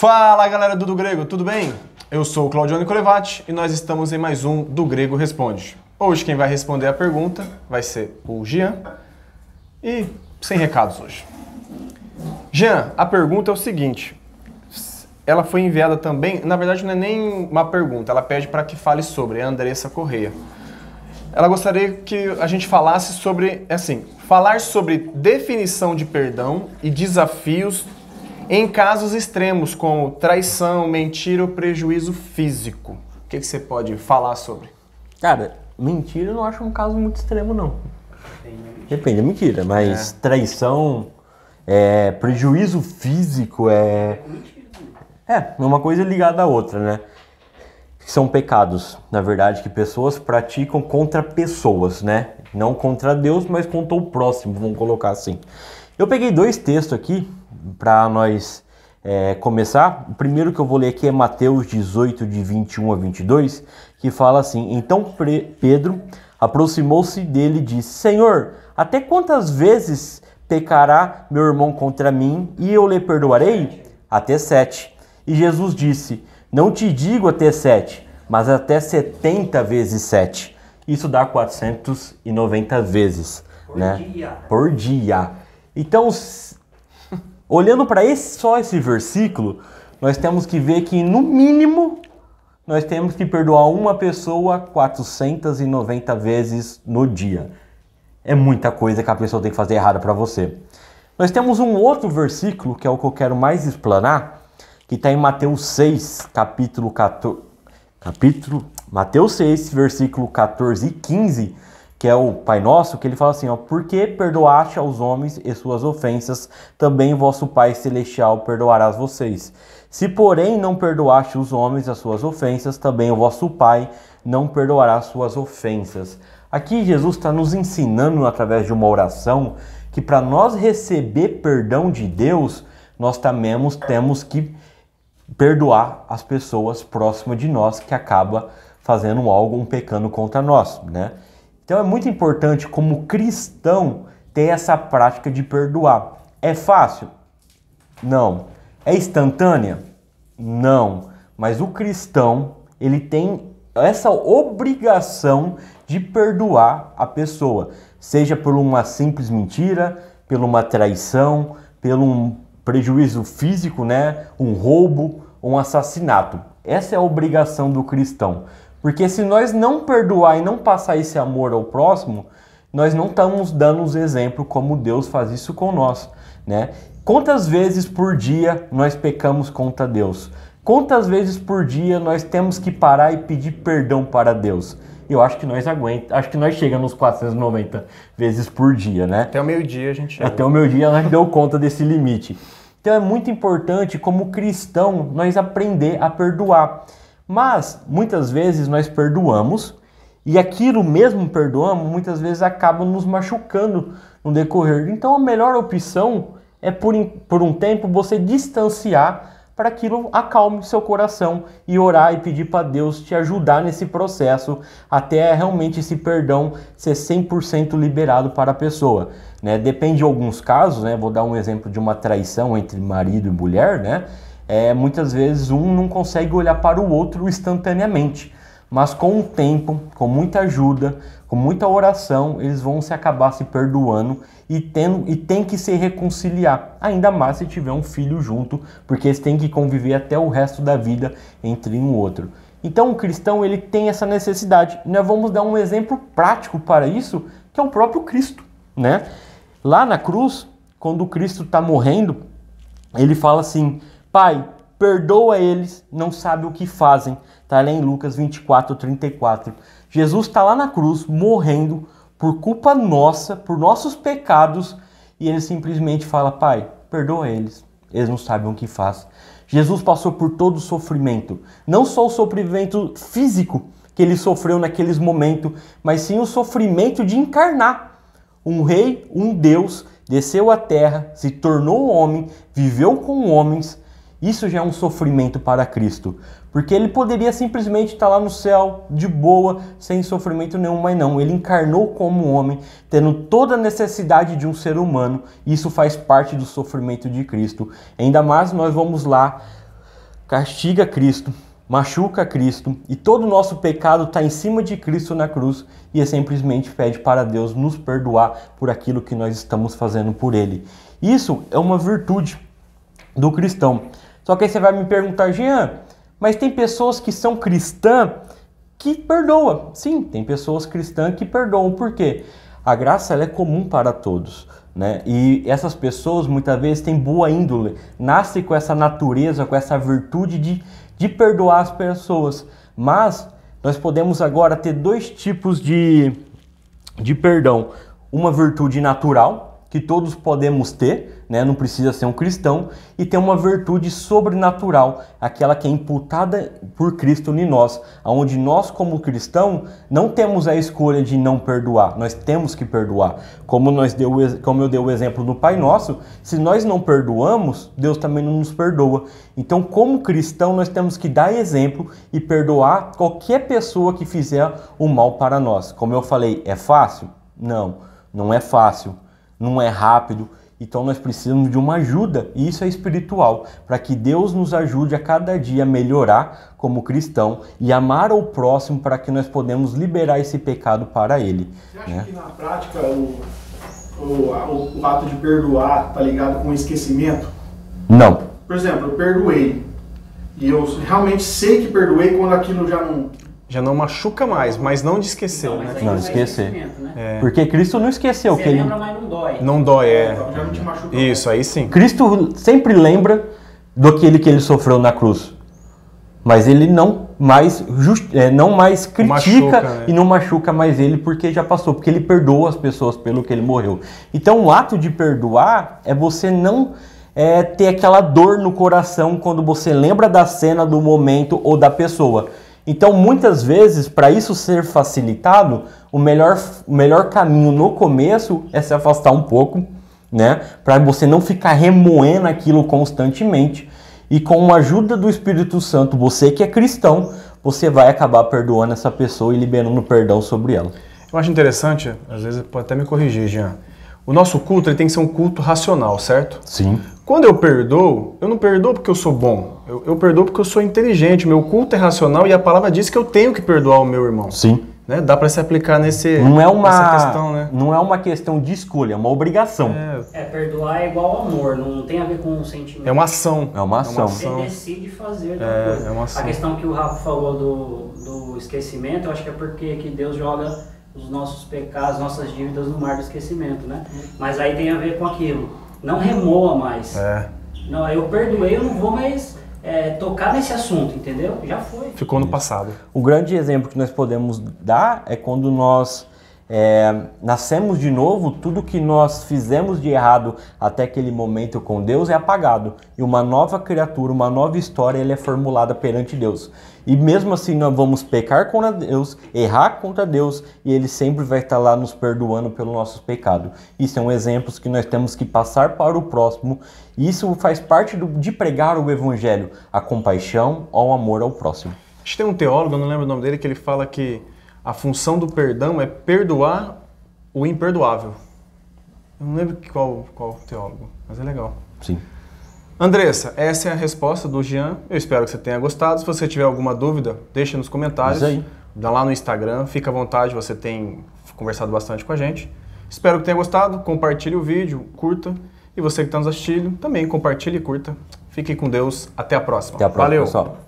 Fala galera do Do Grego, tudo bem? Eu sou o Claudione Colevati e nós estamos em mais um Do Grego Responde. Hoje quem vai responder a pergunta vai ser o Jean e sem recados hoje. Jean, a pergunta é o seguinte: ela foi enviada também, na verdade não é nem uma pergunta, ela pede para que fale sobre, é a Andressa Correia. Ela gostaria que a gente falasse sobre, é assim, falar sobre definição de perdão e desafios em casos extremos, como traição, mentira ou prejuízo físico, o que, que você pode falar sobre? Cara, mentira eu não acho um caso muito extremo, não. Depende da é mentira, mas é. traição, é, prejuízo físico é, é. É, uma coisa ligada à outra, né? São pecados, na verdade, que pessoas praticam contra pessoas, né? Não contra Deus, mas contra o próximo, vamos colocar assim. Eu peguei dois textos aqui para nós é, começar. O primeiro que eu vou ler aqui é Mateus 18, de 21 a 22, que fala assim: Então Pedro aproximou-se dele e disse: Senhor, até quantas vezes pecará meu irmão contra mim e eu lhe perdoarei? Até sete. E Jesus disse: Não te digo até sete, mas até setenta vezes sete. Isso dá 490 vezes, Por né? Dia. Por dia. Então, olhando para esse, só esse versículo, nós temos que ver que, no mínimo, nós temos que perdoar uma pessoa 490 vezes no dia. É muita coisa que a pessoa tem que fazer errada para você. Nós temos um outro versículo, que é o que eu quero mais explanar, que está em Mateus 6, capítulo 14. Capítulo. Mateus 6, versículo 14 e 15 que é o Pai Nosso, que ele fala assim, ó, porque perdoaste aos homens e suas ofensas, também vosso Pai Celestial perdoarás vocês. Se, porém, não perdoaste os homens as suas ofensas, também o vosso Pai não perdoará as suas ofensas. Aqui Jesus está nos ensinando através de uma oração que para nós receber perdão de Deus, nós também temos que perdoar as pessoas próximas de nós que acaba fazendo algo, um pecando contra nós, né? Então é muito importante, como cristão, ter essa prática de perdoar. É fácil? Não. É instantânea? Não. Mas o cristão, ele tem essa obrigação de perdoar a pessoa, seja por uma simples mentira, pela uma traição, pelo um prejuízo físico, né, um roubo, um assassinato. Essa é a obrigação do cristão. Porque se nós não perdoar e não passar esse amor ao próximo, nós não estamos dando os exemplos como Deus faz isso com nós, né? Quantas vezes por dia nós pecamos contra Deus? Quantas vezes por dia nós temos que parar e pedir perdão para Deus? Eu acho que nós aguenta, acho que nós chegamos nos 490 vezes por dia, né? Até o meio-dia a gente chega. Até o meio-dia nós deu conta desse limite. Então é muito importante como cristão nós aprender a perdoar. Mas muitas vezes nós perdoamos e aquilo mesmo perdoamos muitas vezes acaba nos machucando no decorrer. Então a melhor opção é por, por um tempo você distanciar para aquilo acalme seu coração e orar e pedir para Deus te ajudar nesse processo até realmente esse perdão ser 100% liberado para a pessoa, né? Depende de alguns casos, né? Vou dar um exemplo de uma traição entre marido e mulher, né? é, muitas vezes um não consegue olhar para o outro instantaneamente. Mas com o tempo, com muita ajuda, com muita oração, eles vão se acabar se perdoando e, tendo, e tem que se reconciliar. Ainda mais se tiver um filho junto, porque eles têm que conviver até o resto da vida entre um outro. Então o cristão ele tem essa necessidade. Nós vamos dar um exemplo prático para isso, que é o próprio Cristo, né? Lá na cruz, quando o Cristo está morrendo, ele fala assim: Pai, perdoa eles, não sabe o que fazem. Está lá em Lucas 24, 34. Jesus está lá na cruz, morrendo por culpa nossa, por nossos pecados, e ele simplesmente fala: Pai, perdoa eles, eles não sabem o que fazem. Jesus passou por todo o sofrimento, não só o sofrimento físico que ele sofreu naqueles momentos, mas sim o sofrimento de encarnar. Um rei, um Deus, desceu à terra, se tornou homem, viveu com homens isso já é um sofrimento para Cristo, porque ele poderia simplesmente estar lá no céu, de boa, sem sofrimento nenhum, mas não, ele encarnou como homem, tendo toda a necessidade de um ser humano, isso faz parte do sofrimento de Cristo. Ainda mais nós vamos lá, castiga Cristo, machuca Cristo, e todo o nosso pecado está em cima de Cristo na cruz, e ele é simplesmente pede para Deus nos perdoar por aquilo que nós estamos fazendo por ele. Isso é uma virtude do cristão. Só que aí você vai me perguntar, Jean, mas tem pessoas que são cristãs que perdoa. Sim, tem pessoas cristãs que perdoam. Por quê? A graça é comum para todos. Né? E essas pessoas muitas vezes têm boa índole, nascem com essa natureza, com essa virtude de, de perdoar as pessoas. Mas nós podemos agora ter dois tipos de, de perdão: uma virtude natural, que todos podemos ter, né? não precisa ser um cristão, e tem uma virtude sobrenatural, aquela que é imputada por Cristo em nós, aonde nós como cristão não temos a escolha de não perdoar, nós temos que perdoar. Como, nós deu, como eu dei o exemplo do Pai Nosso, se nós não perdoamos, Deus também não nos perdoa. Então como cristão nós temos que dar exemplo e perdoar qualquer pessoa que fizer o mal para nós. Como eu falei, é fácil? Não, não é fácil não é rápido. Então nós precisamos de uma ajuda, e isso é espiritual, para que Deus nos ajude a cada dia melhorar como cristão e amar o próximo para que nós podemos liberar esse pecado para ele. Você acha né? que na prática o, o, o, ato de perdoar está ligado com o esquecimento? Não. Por exemplo, eu perdoei. E eu realmente sei que perdoei quando aquilo já não já não machuca mais, mas não de esquecer, não, né? Não é de esquecer. Né? É. Porque Cristo não esqueceu Você que lembra, ele mas não dói. Não dói, é. Então, já não te Isso, aí sim. Cristo sempre lembra do aquele que ele sofreu na cruz. Mas ele não mais just, é, não mais critica machuca, né? e não machuca mais ele porque já passou, porque ele perdoa as pessoas pelo que ele morreu. Então o ato de perdoar é você não é, ter aquela dor no coração quando você lembra da cena, do momento ou da pessoa. Então, muitas vezes, para isso ser facilitado, o melhor, o melhor caminho no começo é se afastar um pouco, né? Para você não ficar remoendo aquilo constantemente. E com a ajuda do Espírito Santo, você que é cristão, você vai acabar perdoando essa pessoa e liberando perdão sobre ela. Eu acho interessante, às vezes pode até me corrigir, Jean. O nosso culto ele tem que ser um culto racional, certo? Sim. Quando eu perdoo, eu não perdoo porque eu sou bom. Eu, eu perdoo porque eu sou inteligente, meu culto é racional e a palavra diz que eu tenho que perdoar o meu irmão. Sim. Né? Dá para se aplicar nesse, não é uma, nessa questão, né? Não é uma questão de escolha, é uma obrigação. É, é perdoar é igual amor, não tem a ver com um sentimento. É uma ação. É uma ação. É uma ação. Você decide fazer. É, é uma ação. A questão que o Rafa falou do, do esquecimento, eu acho que é porque que Deus joga os nossos pecados, nossas dívidas no mar do esquecimento, né? Mas aí tem a ver com aquilo. Não remoa mais. É. Não, eu perdoei, eu não vou mais é, tocar nesse assunto, entendeu? Já foi. Ficou no passado. O grande exemplo que nós podemos dar é quando nós é, nascemos de novo, tudo que nós fizemos de errado até aquele momento com Deus é apagado. E uma nova criatura, uma nova história, ela é formulada perante Deus. E mesmo assim nós vamos pecar contra Deus, errar contra Deus, e Ele sempre vai estar lá nos perdoando pelo nosso pecado. Isso são é exemplos que nós temos que passar para o próximo. E isso faz parte do, de pregar o Evangelho, a compaixão ao amor ao próximo. A gente tem um teólogo, não lembro o nome dele, que ele fala que a função do perdão é perdoar o imperdoável. Eu não lembro qual, qual teólogo, mas é legal. Sim. Andressa, essa é a resposta do Jean. Eu espero que você tenha gostado. Se você tiver alguma dúvida, deixa nos comentários. Isso aí. Dá lá no Instagram, fica à vontade, você tem conversado bastante com a gente. Espero que tenha gostado. Compartilhe o vídeo, curta. E você que está nos assistindo, também compartilhe e curta. Fique com Deus. Até a próxima. Até a próxima, Valeu. pessoal.